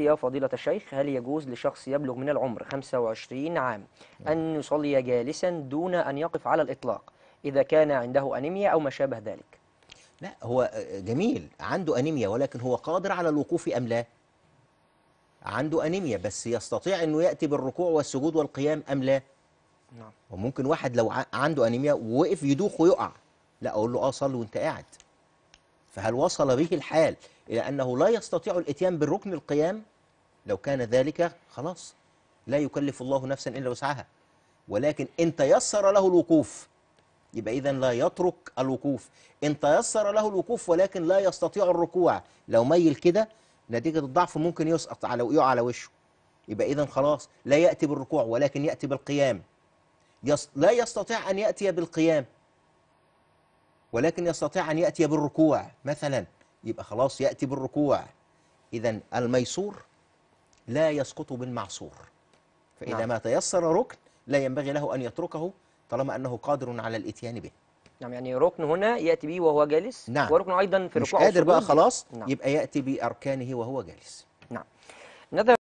يا فضيلة الشيخ هل يجوز لشخص يبلغ من العمر 25 عام أن نعم. يصلي جالسا دون أن يقف على الإطلاق إذا كان عنده أنيميا أو ما شابه ذلك لا هو آه، جميل عنده أنيميا ولكن هو قادر على الوقوف أم لا عنده أنيميا بس يستطيع أنه يأتي بالركوع والسجود والقيام أم لا نعم. وممكن واحد لو عنده أنيميا ووقف يدوخ ويقع لا أقول له آه صل وانت قاعد فهل وصل به الحال إلى أنه لا يستطيع الاتيان بالركن القيام لو كان ذلك خلاص لا يكلف الله نفسا إلا وسعها ولكن إن تيسر له الوقوف يبقى إذا لا يترك الوقوف إن تيسر له الوقوف ولكن لا يستطيع الركوع لو ميل كده نتيجة الضعف ممكن يسقط على ويقع على وشه يبقى إذا خلاص لا يأتي بالركوع ولكن يأتي بالقيام يص... لا يستطيع أن يأتي بالقيام ولكن يستطيع أن يأتي بالركوع مثلا يبقى خلاص يأتي بالركوع إذا الميسور لا يسقط بالمعصور فإذا نعم. ما تيسر ركن لا ينبغي له أن يتركه طالما أنه قادر على الإتيان به نعم يعني ركن هنا يأتي به وهو جالس نعم. وركن أيضا في ركوع مش قادر بقى خلاص نعم. يبقى يأتي بأركانه وهو جالس نعم